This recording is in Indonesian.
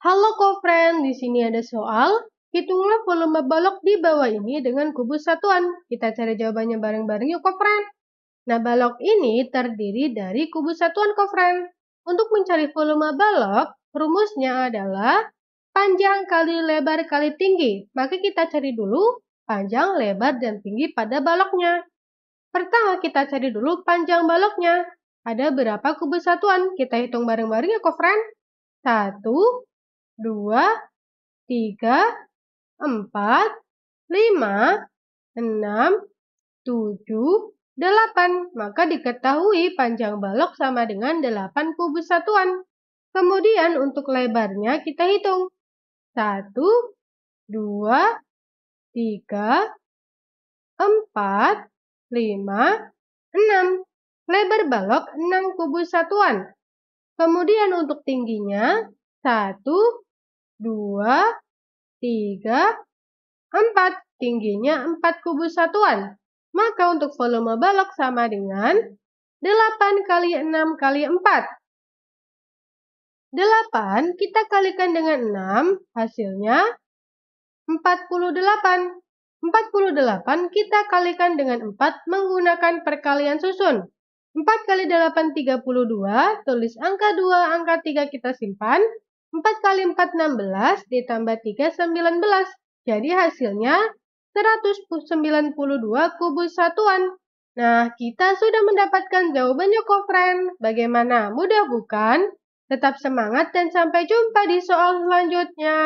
Halo kofren, di sini ada soal. Hitunglah volume balok di bawah ini dengan kubus satuan. Kita cari jawabannya bareng-bareng yuk kofren. Nah, balok ini terdiri dari kubus satuan kofren. Untuk mencari volume balok, rumusnya adalah panjang kali lebar kali tinggi. Maka kita cari dulu panjang, lebar, dan tinggi pada baloknya. Pertama kita cari dulu panjang baloknya. Ada berapa kubus satuan? Kita hitung bareng-bareng ya kofren. Satu dua, tiga, empat, lima, enam, tujuh, delapan. Maka diketahui panjang balok sama dengan delapan kubus satuan. Kemudian untuk lebarnya kita hitung. Satu, dua, tiga, empat, lima, enam. Lebar balok enam kubus satuan. Kemudian untuk tingginya, satu, 2, 3, 4. Tingginya 4 kubus satuan. Maka untuk volume balok sama dengan 8 kali 6 kali 4. 8 kita kalikan dengan 6, hasilnya 48. 48 kita kalikan dengan 4 menggunakan perkalian susun. 4 kali 8 32, tulis angka 2, angka 3 kita simpan. 4 kali 4 16 ditambah 3 19. Jadi hasilnya 192 kubus satuan. Nah, kita sudah mendapatkan jawabannya kok, friend. Bagaimana? Mudah bukan? Tetap semangat dan sampai jumpa di soal selanjutnya.